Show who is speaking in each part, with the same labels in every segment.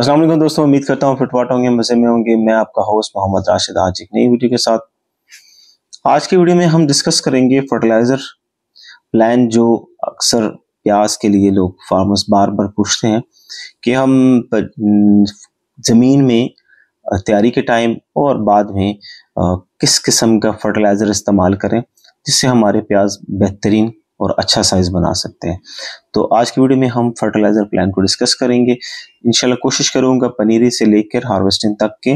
Speaker 1: السلام علیکم دوستوں امید کرتا ہوں فٹواٹ ہوں گے مزے میں ہوں گے میں آپ کا ہوسٹ محمد راشد آج ایک نئی ویڈیو کے ساتھ آج کی ویڈیو میں ہم ڈسکس کریں گے فرٹیلائزر پلان جو اکثر پیاز کے لیے لوگ فارمرز بار بار پوچھتے ہیں کہ ہم زمین میں تیاری کے ٹائم اور بعد میں کس قسم کا فرٹیلائزر استعمال کریں جس سے ہمارے پیاز بہترین اور اچھا سائز بنا سکتے ہیں تو آج کی ویڈیو میں ہم فرٹیلائزر پلان کو ڈسکس کریں گے انشاءاللہ کوشش کروں گا پنیری سے لے کر ہارویسٹنگ تک کے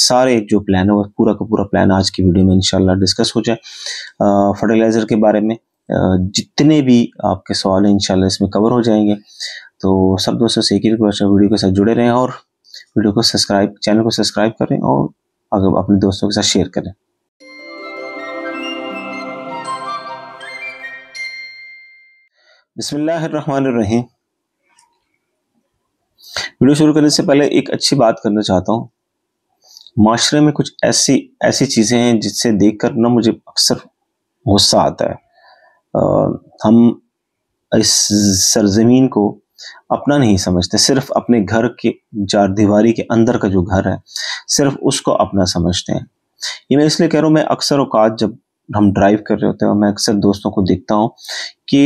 Speaker 1: سارے جو پلان ہے وہ پورا کا پورا پلان آج کی ویڈیو میں انشاءاللہ ڈسکس ہو جائے فرٹیلائزر کے بارے میں جتنے بھی آپ کے سوال ہیں انشاءاللہ اس میں کور ہو جائیں گے تو سب دوستوں سے ایک ویڈیو کے ساتھ جڑے رہیں اور ویڈیو کو سبسکرائب چینل کو سبسکرائب کریں اور اگر اپنے دوستوں کے ساتھ شیئر کریں بسم اللہ الرحمن الرحیم ویڈیو شروع کرنے سے پہلے ایک اچھی بات کرنا چاہتا ہوں معاشرے میں کچھ ایسی ایسی چیزیں ہیں جس سے دیکھ کر نہ مجھے اکثر غصہ آتا ہے ہم اس سرزمین کو اپنا نہیں سمجھتے صرف اپنے گھر کے چار دیواری کے اندر کا جو گھر ہے صرف اس کو اپنا سمجھتے ہیں یہ میں اس لیے کہہ رہا ہوں میں اکثر اوقات جب ہم ڈرائیو کر رہے ہوتے ہیں اور میں اکثر دوستوں کو دیکھتا ہوں کہ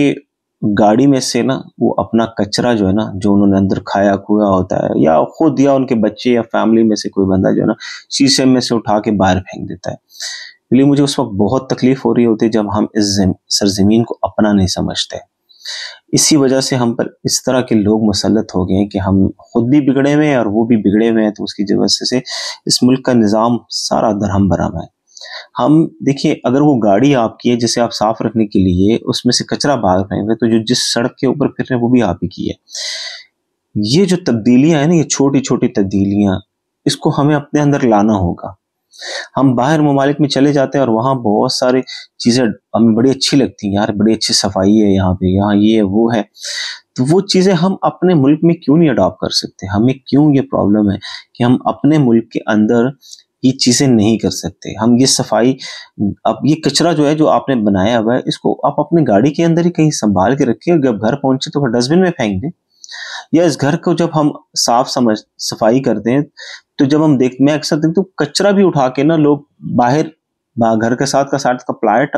Speaker 1: گاڑی میں سے نا وہ اپنا کچرا جو ہے نا جو انہوں نے اندر کھایا کھویا ہوتا ہے یا خود یا ان کے بچے یا فیملی میں سے کوئی بندہ جو ہے نا شیشے میں سے اٹھا کے باہر پھینک دیتا ہے اس لیے مجھے اس وقت بہت تکلیف ہو رہی ہوتی ہے جب ہم اس سرزمین کو اپنا نہیں سمجھتے اسی وجہ سے ہم پر اس طرح کے لوگ مسلط ہو گئے ہیں کہ ہم خود بھی بگڑے ہوئے ہیں اور وہ بھی بگڑے ہوئے ہیں تو اس کی وجہ سے اس ملک کا نظام سارا درہم برہم ہے ہم دیکھیے اگر وہ گاڑی آپ کی ہے جسے آپ صاف رکھنے کے لیے اس میں سے کچرا ہی کی ہے یہ جو تبدیلیاں ہیں نا یہ چھوٹی چھوٹی تبدیلیاں اس کو ہمیں اپنے اندر لانا ہوگا ہم باہر ممالک میں چلے جاتے ہیں اور وہاں بہت سارے چیزیں ہمیں بڑی اچھی لگتی ہیں یار بڑی اچھی صفائی ہے یہاں پہ یہاں یہ ہے وہ ہے تو وہ چیزیں ہم اپنے ملک میں کیوں نہیں اڈاپٹ کر سکتے ہمیں کیوں یہ پرابلم ہے کہ ہم اپنے ملک کے اندر یہ چیزیں نہیں کر سکتے ہم یہ صفائی اب یہ کچرا جو ہے جو آپ نے بنایا ہوا ہے اس کو آپ اپنے گاڑی کے اندر ہی کہیں سنبھال کے رکھیں جب گھر پہنچے تو میں پھینک دیں یا اس گھر کو جب ہم صاف سمجھ صفائی کرتے ہیں تو جب ہم دیکھ میں اکثر دیکھتا ہوں کچرا بھی اٹھا کے نا لوگ باہر گھر کے ساتھ کا کا ساتھ پلاٹ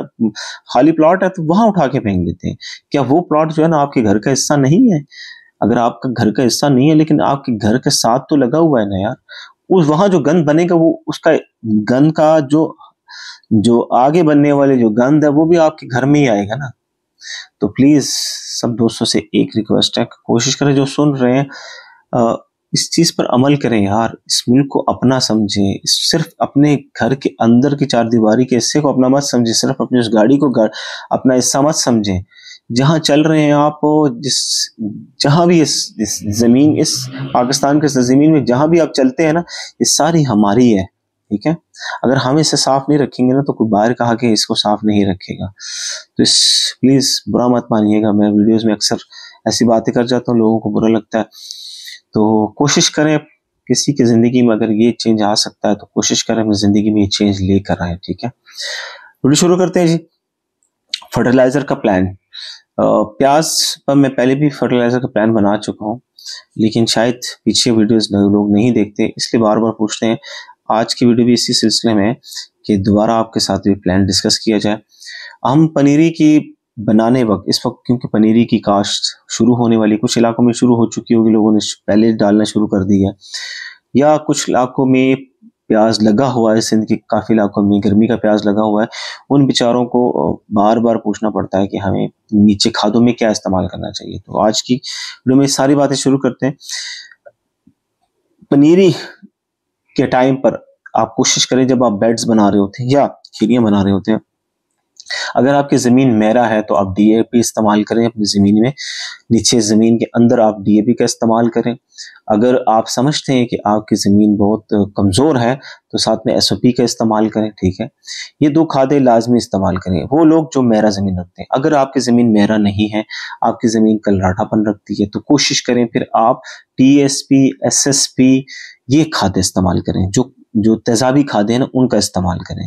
Speaker 1: خالی پلاٹ ہے تو وہاں اٹھا کے پھینک دیتے ہیں کیا وہ پلاٹ جو ہے نا آپ کے گھر کا حصہ نہیں ہے اگر آپ کا گھر کا حصہ نہیں ہے لیکن آپ کے گھر کے ساتھ تو لگا ہوا ہے نا یار اس وہاں جو گند بنے گا وہ اس کا گند کا جو جو آگے بننے والے جو گند ہے وہ بھی آپ کے گھر میں ہی آئے گا نا تو پلیز سب دوستوں سے ایک ریکویسٹ ہے کوشش کریں جو سن رہے ہیں اس چیز پر عمل کریں یار اس ملک کو اپنا سمجھیں صرف اپنے گھر کے اندر کی چار دیواری کے حصے کو اپنا مت سمجھیں صرف اپنی اس گاڑی کو اپنا حصہ مت سمجھیں جہاں چل رہے ہیں آپ جس جہاں بھی اس زمین اس پاکستان کے زمین میں جہاں بھی آپ چلتے ہیں نا یہ ساری ہماری ہے ٹھیک ہے اگر ہم اسے صاف نہیں رکھیں گے نا تو کوئی باہر کہا کہ اس کو صاف نہیں رکھے گا تو اس پلیز برا مت مانیے گا میں ویڈیوز میں اکثر ایسی باتیں کر جاتا ہوں لوگوں کو برا لگتا ہے تو کوشش کریں کسی کی زندگی میں اگر یہ چینج آ سکتا ہے تو کوشش کریں اپنی زندگی میں یہ چینج لے کر آئیں ٹھیک ہے ویڈیو شروع کرتے ہیں جی فرٹیلائزر کا پلان پیاز پر میں پہلے بھی فرٹیلائزر کا پلان بنا چکا ہوں لیکن شاید پیچھے ویڈیوز لوگ نہیں دیکھتے اس لیے بار بار پوچھتے ہیں آج کی ویڈیو بھی اسی سلسلے میں کہ دوبارہ آپ کے ساتھ بھی پلان ڈسکس کیا جائے ہم پنیری کی بنانے وقت اس وقت کیونکہ پنیری کی کاشت شروع ہونے والی کچھ علاقوں میں شروع ہو چکی ہوگی لوگوں نے پہلے ڈالنا شروع کر دی ہے یا کچھ علاقوں میں پیاز لگا ہوا ہے سندھ کے کافی علاقوں میں گرمی کا پیاز لگا ہوا ہے ان بیچاروں کو بار بار پوچھنا پڑتا ہے کہ ہمیں نیچے کھادوں میں کیا استعمال کرنا چاہیے تو آج کی ویڈیو میں ساری باتیں شروع کرتے ہیں پنیری کے ٹائم پر آپ کوشش کریں جب آپ بیڈز بنا رہے ہوتے ہیں یا کھیریاں بنا رہے ہوتے ہیں اگر آپ کی زمین میرا ہے تو آپ ڈی اے پی استعمال کریں اپنی زمین میں نیچے زمین کے اندر آپ ڈی اے پی کا استعمال کریں اگر آپ سمجھتے ہیں کہ آپ کی زمین بہت کمزور ہے تو ساتھ میں ایس او پی کا استعمال کریں ٹھیک ہے یہ دو کھادیں لازمی استعمال کریں وہ لوگ جو میرا زمین رکھتے ہیں اگر آپ کی زمین میرا نہیں ہے آپ کی زمین کل پن رکھتی ہے تو کوشش کریں پھر آپ T S P S S P یہ کھادیں استعمال کریں جو جو تیزابی کھادیں ہیں نا ان کا استعمال کریں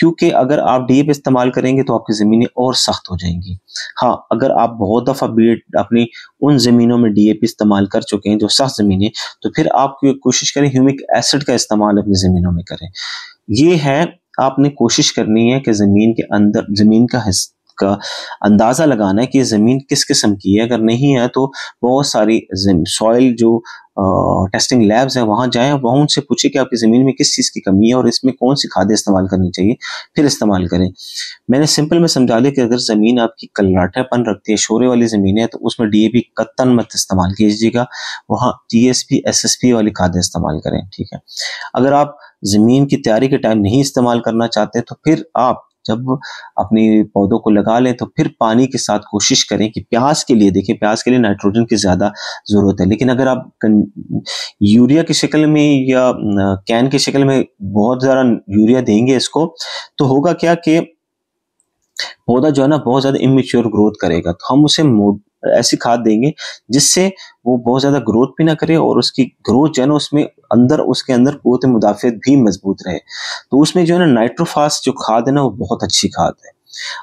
Speaker 1: کیونکہ اگر آپ ڈی اے استعمال کریں گے تو آپ کی زمینیں اور سخت ہو جائیں گی ہاں اگر آپ بہت دفعہ بیٹ اپنی ان زمینوں میں ڈی اے پی استعمال کر چکے ہیں جو سخت زمینیں تو پھر آپ کوشش کریں ہیومک ایسڈ کا استعمال اپنی زمینوں میں کریں یہ ہے آپ نے کوشش کرنی ہے کہ زمین کے اندر زمین کا حصہ کا اندازہ لگانا ہے کہ زمین کس قسم کی ہے اگر نہیں ہے تو بہت ساری سوائل جو ٹیسٹنگ لیبز ہیں وہاں جائیں وہاں ان سے پوچھیں کہ آپ کی زمین میں کس چیز کی کمی ہے اور اس میں کون سی کھادیں استعمال کرنی چاہیے پھر استعمال کریں میں نے سمپل میں سمجھا دیا کہ اگر زمین آپ کی کلراٹا پن رکھتی ہے شورے والی زمین ہے تو اس میں ڈی اے پی قطن مت استعمال کیجیے گا وہاں D S P S S P والی کھادیں استعمال کریں ٹھیک ہے اگر آپ زمین کی تیاری کے ٹائم نہیں استعمال کرنا چاہتے تو پھر آپ جب اپنی پودوں کو لگا لیں تو پھر پانی کے ساتھ کوشش کریں کہ پیاس کے لیے دیکھیں پیاس کے لیے نائٹروجن کی زیادہ ضرورت ہے لیکن اگر آپ یوریا کی شکل میں یا کین کی شکل میں بہت زیادہ یوریا دیں گے اس کو تو ہوگا کیا کہ پودا جو ہے نا بہت زیادہ امیچور گروتھ کرے گا تو ہم اسے ایسی کھاد دیں گے جس سے وہ بہت زیادہ گروتھ بھی نہ کرے اور اس کی گروتھ جو ہے نا اس میں اندر اندر اس اس کے قوت مدافعت بھی مضبوط رہے تو نائٹروفاس جو ہے نا کھاد ہے وہ بہت اچھی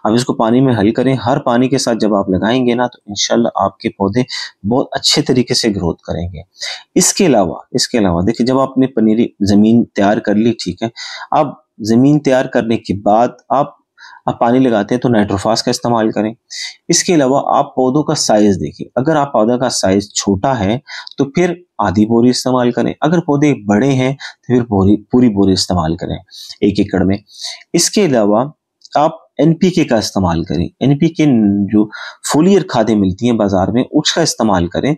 Speaker 1: اب اس کو پانی میں حل کریں ہر پانی کے ساتھ جب آپ لگائیں گے نا تو انشاءاللہ آپ کے پودے بہت اچھے طریقے سے گروتھ کریں گے اس کے علاوہ اس کے علاوہ دیکھیں جب آپ نے پنیری زمین تیار کر لی ٹھیک ہے اب زمین تیار کرنے کے بعد آپ آپ پانی لگاتے ہیں تو نائٹروفاس کا استعمال کریں اس کے علاوہ آپ پودوں کا سائز دیکھیں اگر آپ کا سائز چھوٹا ہے تو پھر آدھی بوری استعمال کریں اگر پودے بڑے ہیں تو پھر بوری پوری بوری استعمال کریں ایک ایکڑ میں اس کے علاوہ آپ این پی کے کا استعمال کریں این پی کے جو فولیئر کھادیں ملتی ہیں بازار میں اس کا استعمال کریں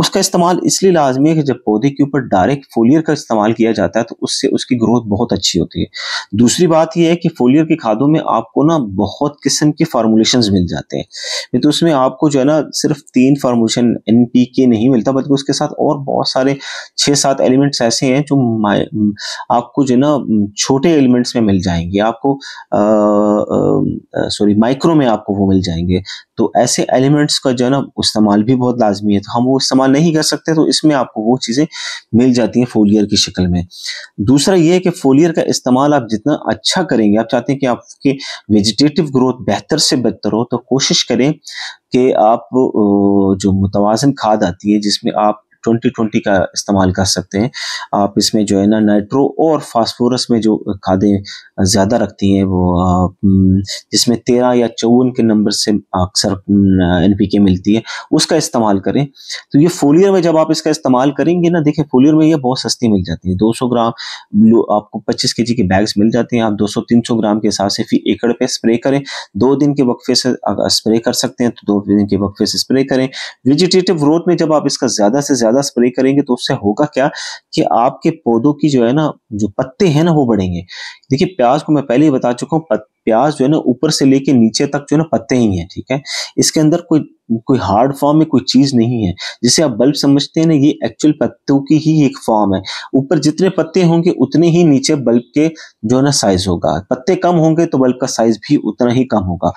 Speaker 1: اس کا استعمال اس لیے لازمی ہے کہ جب پودے کے اوپر ڈائریکٹ فولیئر کا استعمال کیا جاتا ہے تو اس سے اس کی گروتھ بہت اچھی ہوتی ہے دوسری بات یہ ہے کہ فولیئر کی کھادوں میں آپ کو نا بہت قسم کے فارمولیشنز مل جاتے ہیں تو اس میں آپ کو جو ہے نا صرف تین فارمولیشن این پی کے نہیں ملتا بلکہ اس کے ساتھ اور بہت سارے چھ سات ایلیمنٹس ایسے ہیں جو آپ کو جو ہے نا چھوٹے ایلیمنٹس میں مل جائیں گے آپ کو سوری مائکرو میں آپ کو وہ مل جائیں گے تو ایسے ایلیمنٹس کا جو ہے نا استعمال بھی بہت لازمی ہے تو ہم وہ استعمال نہیں کر سکتے تو اس میں آپ کو وہ چیزیں مل جاتی ہیں فولیئر کی شکل میں دوسرا یہ کہ فولیئر کا استعمال آپ جتنا اچھا کریں گے آپ چاہتے ہیں کہ آپ کے ویجیٹیٹو گروتھ بہتر سے بہتر ہو تو کوشش کریں کہ آپ جو متوازن کھاد آتی ہے جس میں آپ ٹونٹی ٹونٹی کا استعمال کر سکتے ہیں آپ اس میں جو ہے نا نائٹرو اور فاسفورس میں جو کھادیں زیادہ رکھتی ہیں وہ جس میں تیرہ یا چون کے نمبر سے اکثر این پی کے ملتی ہے اس کا استعمال کریں تو یہ فولیر میں جب آپ اس کا استعمال کریں گے نا دیکھیں فولیر میں یہ بہت سستی مل جاتی ہے دو سو گرام آپ کو پچیس کے جی کے بیگز مل جاتے ہیں آپ دو سو تین سو گرام کے حساب سے فی ایکڑ پہ اسپرے کریں دو دن کے وقفے سے اسپرے کر سکتے ہیں تو دو دن کے وقفے سے اسپرے کریں ویجیٹیٹیو گروتھ میں جب آپ اس کا زیادہ سے زیادہ زیادہ کریں گے تو اس سے ہوگا کیا کہ آپ کے پودوں کی جو ہے نا جو پتے ہیں نا وہ بڑھیں گے دیکھیے پیاز کو میں پہلے ہی بتا چکا ہوں پتے پیاز جو ہے نا اوپر سے لے کے نیچے تک جو ہے نا پتے ہی ہیں ٹھیک ہے اس کے اندر کوئی کوئی ہارڈ فارم میں کوئی چیز نہیں ہے جسے آپ بلب سمجھتے ہیں نا یہ ایکچول پتوں کی ہی ایک فارم ہے اوپر جتنے پتے ہوں گے اتنے ہی نیچے بلب کے جو نا سائز ہوگا پتے کم ہوں گے تو بلب کا سائز بھی اتنا ہی کم ہوگا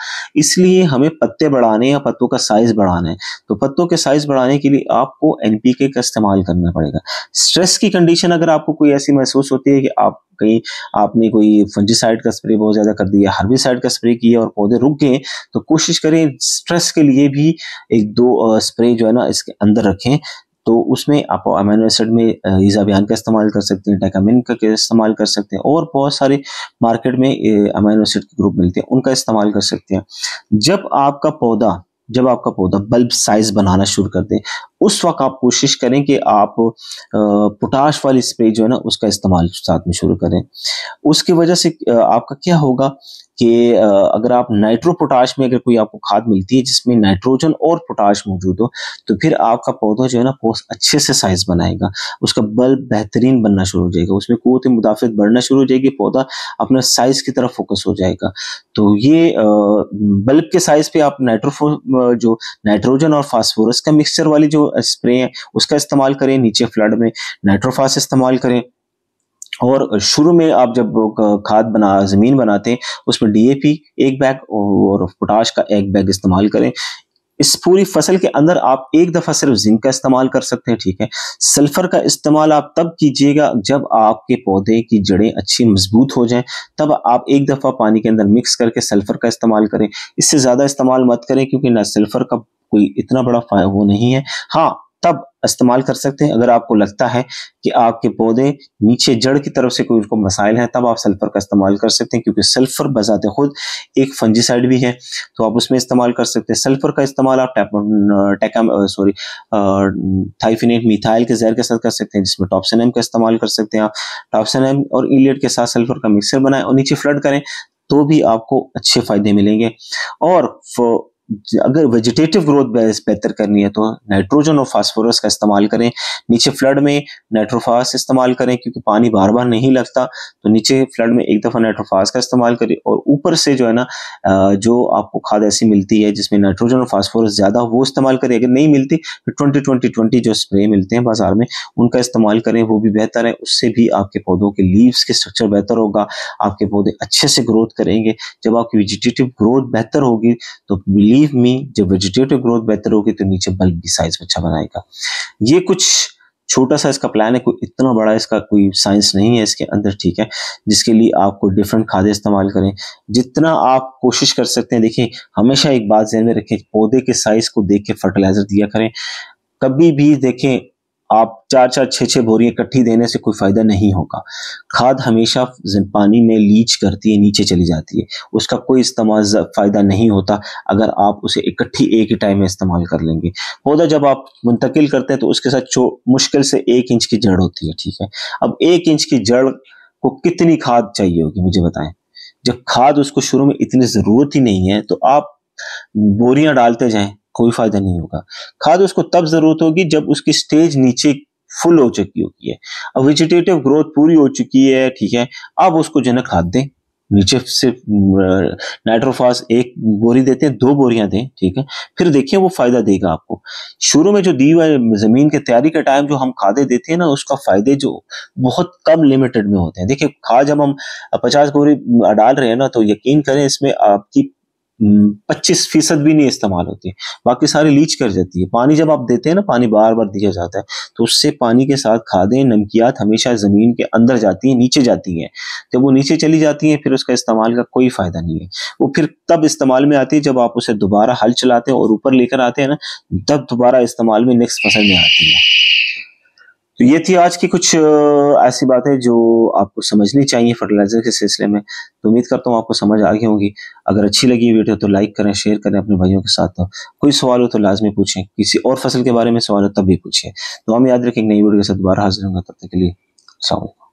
Speaker 1: اس لیے ہمیں پتے بڑھانے یا پتوں کا سائز بڑھانا ہے تو پتوں کے سائز بڑھانے کے لیے آپ کو این پی کے کا استعمال کرنا پڑے گا سٹریس کی کنڈیشن اگر آپ کو کوئی ایسی محسوس ہوتی ہے کہ آپ کہیں آپ نے کوئی فنجی سائٹ کا اسپرے بہت زیادہ کر دیا ہربی سائٹ کا اسپرے کیا اور پودے رک گئے تو کوشش کریں اسٹریس کے لیے بھی ایک دو اسپرے جو ہے نا اس کے اندر رکھیں تو اس میں آپ امینو ایسڈ میں ایزا بیان کا استعمال کر سکتے ہیں ٹائٹامن کا استعمال کر سکتے ہیں اور بہت سارے مارکیٹ میں امینو ایسڈ کے گروپ ملتے ہیں ان کا استعمال کر سکتے ہیں جب آپ کا پودا جب آپ کا پودا بلب سائز بنانا شروع کر دیں اس وقت آپ کوشش کریں کہ آپ پوٹاش والی اسپرے جو ہے نا اس کا استعمال ساتھ میں شروع کریں اس کی وجہ سے آپ کا کیا ہوگا کہ اگر آپ نائٹرو پوٹاش میں اگر کوئی آپ کو کھاد ملتی ہے جس میں نائٹروجن اور پوٹاش موجود ہو تو پھر آپ کا پودا جو ہے نا اچھے سے سائز بنائے گا اس کا بلب بہترین بننا شروع ہو جائے گا اس میں قوت مدافعت بڑھنا شروع ہو جائے گی پودا اپنا سائز کی طرف فوکس ہو جائے گا تو یہ بلب کے سائز پہ آپ نائٹرو جو نائٹروجن اور فاسفورس کا مکسچر والی جو اسپرے ہے اس کا استعمال کریں نیچے فلڈ میں نائٹروفاس استعمال کریں اور شروع میں آپ جب کھاد بنا زمین بناتے ہیں اس میں ڈی اے پی ایک بیگ اور پوٹاش کا ایک بیگ استعمال کریں اس پوری فصل کے اندر آپ ایک دفعہ صرف زنک کا استعمال کر سکتے ہیں ٹھیک ہے سلفر کا استعمال آپ تب کیجئے گا جب آپ کے پودے کی جڑیں اچھی مضبوط ہو جائیں تب آپ ایک دفعہ پانی کے اندر مکس کر کے سلفر کا استعمال کریں اس سے زیادہ استعمال مت کریں کیونکہ نہ سلفر کا کوئی اتنا بڑا فائدہ وہ نہیں ہے ہاں تب استعمال کر سکتے ہیں اگر آپ کو لگتا ہے کہ آپ کے پودے نیچے جڑ کی طرف سے کوئی ان کو مسائل ہیں تب آپ سلفر کا استعمال کر سکتے ہیں کیونکہ سلفر بذات خود ایک فنجی سائڈ بھی ہے تو آپ اس میں استعمال کر سکتے ہیں سلفر کا استعمال آپ سوری تھائیفینیٹ میتھائل کے زہر کے ساتھ کر سکتے ہیں جس میں ٹاپسنم کا استعمال کر سکتے ہیں آپ ٹاپسن اور ایلیٹ کے ساتھ سلفر کا مکسر بنائیں اور نیچے فلڈ کریں تو بھی آپ کو اچھے فائدے ملیں گے اور اگر ویجیٹیٹو گروتھ بہتر کرنی ہے تو نائٹروجن اور فاسفورس کا استعمال کریں نیچے فلڈ میں نائٹروفاس استعمال کریں کیونکہ پانی بار بار نہیں لگتا تو نیچے فلڈ میں ایک دفعہ نائٹروفاس کا استعمال کریں اور اوپر سے جو ہے نا جو آپ کو کھاد ایسی ملتی ہے جس میں نائٹروجن اور فاسفورس زیادہ وہ استعمال کریں اگر نہیں ملتی تو ٹونٹی ٹونٹی ٹوئنٹی جو اسپرے ملتے ہیں بازار میں ان کا استعمال کریں وہ بھی بہتر ہے اس سے بھی آپ کے پودوں کے لیوس کے اسٹرکچر بہتر ہوگا آپ کے پودے اچھے سے گروتھ کریں گے جب آپ کی ویجیٹیٹو گروتھ بہتر ہوگی تو بلیو می جب ویجیٹیٹو گروتھ بہتر ہوگی تو نیچے بلب بھی سائز اچھا بنائے گا یہ کچھ چھوٹا سا اس کا پلان ہے کوئی اتنا بڑا اس کا کوئی سائنس نہیں ہے اس کے اندر ٹھیک ہے جس کے لیے آپ کو ڈیفرنٹ کھادے استعمال کریں جتنا آپ کوشش کر سکتے ہیں دیکھیں ہمیشہ ایک بات ذہن میں رکھیں پودے کے سائز کو دیکھ کے فرٹیلائزر دیا کریں کبھی بھی دیکھیں آپ چار چار چھ چھ بوریاں اکٹھی دینے سے کوئی فائدہ نہیں ہوگا کھاد ہمیشہ پانی میں لیچ کرتی ہے نیچے چلی جاتی ہے اس کا کوئی استعمال فائدہ نہیں ہوتا اگر آپ اسے اکٹھی ایک ہی ٹائم میں استعمال کر لیں گے پودا جب آپ منتقل کرتے ہیں تو اس کے ساتھ مشکل سے ایک انچ کی جڑ ہوتی ہے ٹھیک ہے اب ایک انچ کی جڑ کو کتنی کھاد چاہیے ہوگی مجھے بتائیں جب کھاد اس کو شروع میں اتنی ضرورت ہی نہیں ہے تو آپ بوریاں ڈالتے جائیں کوئی فائدہ نہیں ہوگا کھاد اس کو تب ضرورت ہوگی جب اس کی سٹیج نیچے فل ہو چکی ہوگی ہے اب ویجیٹیٹو گروتھ پوری ہو چکی ہے ٹھیک ہے اب اس کو جو نا کھاد دیں نیچے سے نائٹروفاس ایک بوری دیتے ہیں دو بوریاں دیں ٹھیک ہے پھر دیکھیں وہ فائدہ دے گا آپ کو شروع میں جو دی ہوئے زمین کے تیاری کا ٹائم جو ہم کھادے دیتے ہیں نا اس کا فائدے جو بہت کم لمیٹڈ میں ہوتے ہیں دیکھیں کھاد جب ہم پچاس بوری ڈال رہے ہیں نا تو یقین کریں اس میں آپ کی پچیس فیصد بھی نہیں استعمال ہوتی باقی ساری لیچ کر جاتی ہے پانی جب آپ دیتے ہیں نا پانی بار بار دیا جاتا ہے تو اس سے پانی کے ساتھ کھادیں نمکیات ہمیشہ زمین کے اندر جاتی ہیں نیچے جاتی ہیں جب وہ نیچے چلی جاتی ہیں پھر اس کا استعمال کا کوئی فائدہ نہیں ہے وہ پھر تب استعمال میں آتی ہے جب آپ اسے دوبارہ ہل چلاتے ہیں اور اوپر لے کر آتے ہیں نا تب دوبارہ استعمال میں نیکسٹ فصل میں آتی ہے تو یہ تھی آج کی کچھ ایسی باتیں جو آپ کو سمجھنی چاہیے فرٹیلائزر کے سلسلے میں تو امید کرتا ہوں آپ کو سمجھ آگے گی اگر اچھی لگی ویڈیو تو لائک کریں شیئر کریں اپنے بھائیوں کے ساتھ کوئی سوال ہو تو لازمی پوچھیں کسی اور فصل کے بارے میں سوال ہو تب بھی پوچھیں تو ہم یاد رکھیں نئی ویڈیو کے ساتھ دوبارہ حاضر ہوں گا تب تک کے لیے السلام علیکم